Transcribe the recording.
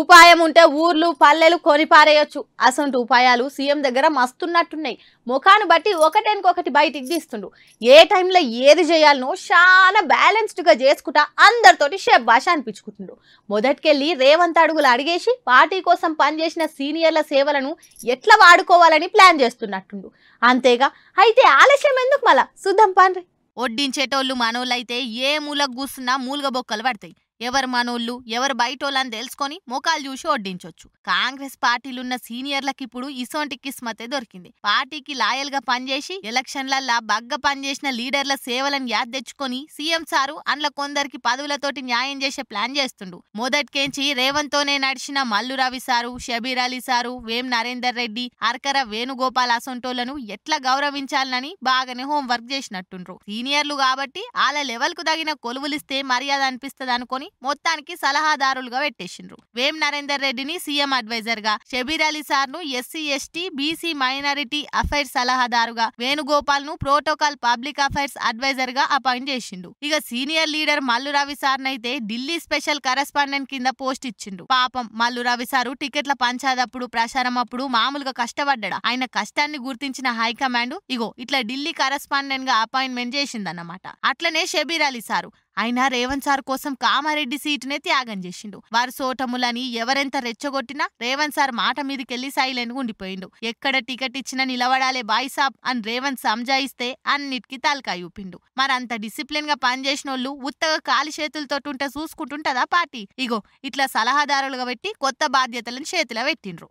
ఉపాయం ఉంటే ఊర్లు పల్లెలు కొనిపారేయొచ్చు అసంటు ఉపాయాలు సీఎం దగ్గర మస్తున్నట్టున్నాయి ముఖాన్ని బట్టి ఒకటేనికొకటి బయటికి తీస్తుండు ఏ టైంలో ఏది చేయాలనో చాలా బ్యాలెన్స్డ్గా చేసుకుంటా అందరితోటి షేప్ భాష అనిపించుకుంటుండు మొదటికెళ్ళి రేవంత్ అడుగులు అడిగేసి పార్టీ కోసం పనిచేసిన సీనియర్ల సేవలను ఎట్లా వాడుకోవాలని ప్లాన్ చేస్తున్నట్టుండు అంతేగా అయితే ఆలస్యం ఎందుకు మళ్ళా సుద్ధం పండ్రి వడ్డించేటోళ్ళు మనోళ్ళైతే ఏ మూలకు కూసున్నా మూలుగ బొక్కలు పడతాయి ఎవరు మనోళ్ళు ఎవరు బయటోళ్ళని తెలుసుకొని మోకాలు చూసి ఒడ్డించొచ్చు కాంగ్రెస్ పార్టీలున్న సీనియర్లకు ఇప్పుడు ఇసోంటి కిస్మతే దొరికింది పార్టీకి లాయల్ గా పనిచేసి ఎలక్షన్లల్లా బగ్గ పనిచేసిన లీడర్ల సేవలను యాద్ తెచ్చుకొని సీఎం సారు అందులో కొందరికి పదవులతోటి న్యాయం చేసే ప్లాన్ చేస్తుండు మొదటికేంచి రేవంత్ తోనే నడిచిన మల్లు రవి సారు షబీర్ అలీ సారు వేం నరేందర్ రెడ్డి అర్కర వేణుగోపాల్ అసొంటోళ్లను ఎట్లా గౌరవించాలని బాగానే హోంవర్క్ చేసినట్టుండ్రు సీనియర్లు కాబట్టి వాళ్ళ లెవెల్ కు తగిన కొలువులిస్తే మర్యాద అనిపిస్తుంది అనుకొని మొత్తానికి సలహాదారులుగా పెట్టేసిండ్రు వేం నరేందర్ రెడ్డిని సీఎం అడ్వైజర్ గా షబీర్ అలీ సార్ ను SC ST BC minority affairs సలహాదారుగా వేణుగోపాల్ ను ప్రోటోకాల్ పబ్లిక్ అఫైర్స్ అడ్వైజర్ గా అపాయింట్ చేసిండు ఇక senior leader Mallu Ravi sir నైతే ఢిల్లీ స్పెషల్ కరెస్పాండెంట్ కింద పోస్ట్ ఇచ్చిండు పాపం మల్లు రవి సారు టికెట్ల పంచాదప్పుడు ప్రచారం అప్పుడు మామూలుగా కష్టపడ్డా ఆయన కష్టాన్ని గుర్తించిన హైకమాండ్ ఇగో ఇట్లా ఢిల్లీ కరెస్పాండెంట్ గా అపాయింట్మెంట్ చేసిందన్నమాట అట్లనే షబీర్ అలీ సారు అయినా రేవంత్ సార్ కోసం కామారెడ్డి సీటునే త్యాగం చేసిండు వారు సోటములని ఎవరెంత రెచ్చగొట్టినా రేవంత్ సార్ మాట మీదకెళ్లి సైలెంట్గా ఉండిపోయిండు ఎక్కడ టికెట్ ఇచ్చినా నిలబడాలే బాయ్ సాబ్ అని రేవంత్ సంజాయిస్తే అన్నిటికీ తలకాయ ఊపిండు మరంత డిసిప్లిన్ గా పనిచేసిన వాళ్ళు ఉత్తగా కాలి ఉంటే చూసుకుంటుంటదా పార్టీ ఇగో ఇట్లా సలహాదారులుగా పెట్టి కొత్త బాధ్యతలను చేతిలో పెట్టిండ్రు